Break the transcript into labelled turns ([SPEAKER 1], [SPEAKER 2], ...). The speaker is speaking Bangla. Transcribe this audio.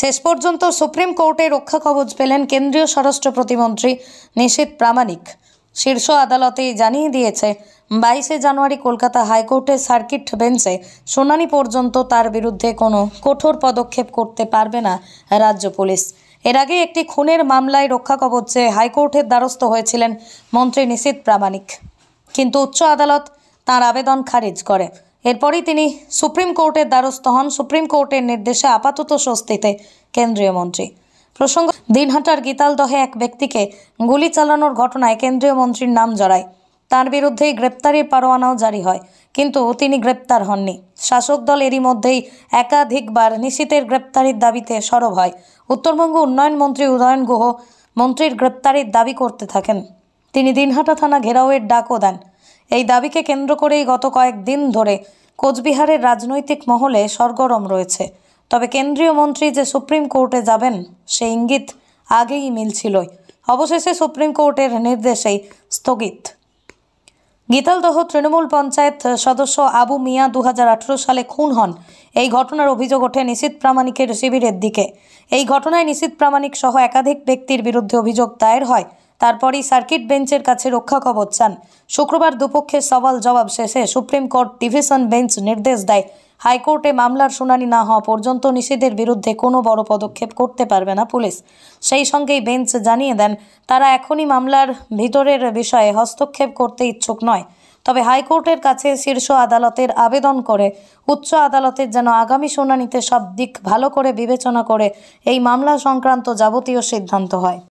[SPEAKER 1] শেষ পর্যন্ত সুপ্রিম কোর্টে রক্ষা কবচ পেলেন কেন্দ্রীয় স্বরাষ্ট্র প্রতিমন্ত্রী নিশীত প্রামাণিক শীর্ষ আদালতে জানিয়ে দিয়েছে বাইশে জানুয়ারি কলকাতা হাইকোর্টের সার্কিট বেঞ্চে শুনানি পর্যন্ত তার বিরুদ্ধে কোনো কঠোর পদক্ষেপ করতে পারবে না রাজ্য পুলিশ এর আগে একটি খুনের মামলায় রক্ষা কবচে হাইকোর্টের দ্বারস্থ হয়েছিলেন মন্ত্রী নিশীত প্রামাণিক কিন্তু উচ্চ আদালত তার আবেদন খারিজ করে এরপরই তিনি সুপ্রিম কোর্টের দ্বারস্থ হন সুপ্রিম কোর্টের নির্দেশে আপাতত স্বস্তিতে কেন্দ্রীয় মন্ত্রী প্রসঙ্গ দিনহাটার গীতালদহে এক ব্যক্তিকে গুলি চালানোর ঘটনায় কেন্দ্রীয় মন্ত্রীর নাম জড়ায় তার বিরুদ্ধেই গ্রেপ্তারির পারোয়ানাও জারি হয় কিন্তু তিনি গ্রেপ্তার হননি শাসক দল এরই মধ্যেই একাধিকবার নিশীতের গ্রেপ্তারির দাবিতে সরব হয় উত্তরবঙ্গ উন্নয়ন মন্ত্রী উদয়ন গুহ মন্ত্রীর গ্রেপ্তারির দাবি করতে থাকেন তিনি দিনহাটা থানা ঘেরাওয়ের ডাকও দেন এই দাবিকে কেন্দ্র করেই গত কয়েকদিন ধরে কোচবিহারের রাজনৈতিক মহলে সরগরম রয়েছে তবে কেন্দ্রীয় মন্ত্রী যে সুপ্রিম কোর্টে যাবেন সেই ইঙ্গিত আগেই মিলছিল অবশেষে সুপ্রিম কোর্টের নির্দেশেই স্থগিত গীতালদহ তৃণমূল পঞ্চায়েত সদস্য আবু মিয়া দু সালে খুন হন এই ঘটনার অভিযোগ ওঠে নিশীত প্রামাণিকের শিবিরের দিকে এই ঘটনায় নিশীত প্রামাণিক সহ একাধিক ব্যক্তির বিরুদ্ধে অভিযোগ দায়ের হয় তারপরই সার্কিট বেঞ্চের কাছে রক্ষা কবচ চান শুক্রবার দুপক্ষের সওয়াল জবাব শেষে সুপ্রিম কোর্ট ডিভিশন বেঞ্চ নির্দেশ দেয় হাইকোর্টে মামলার শুনানি না হওয়া পর্যন্ত নিষেধের বিরুদ্ধে কোনো বড় পদক্ষেপ করতে পারবে না পুলিশ সেই সঙ্গেই বেঞ্চ জানিয়ে দেন তারা এখনই মামলার ভিতরের বিষয়ে হস্তক্ষেপ করতে ইচ্ছুক নয় তবে হাইকোর্টের কাছে শীর্ষ আদালতের আবেদন করে উচ্চ আদালতের যেন আগামী শুনানিতে সব দিক ভালো করে বিবেচনা করে এই মামলা সংক্রান্ত যাবতীয় সিদ্ধান্ত হয়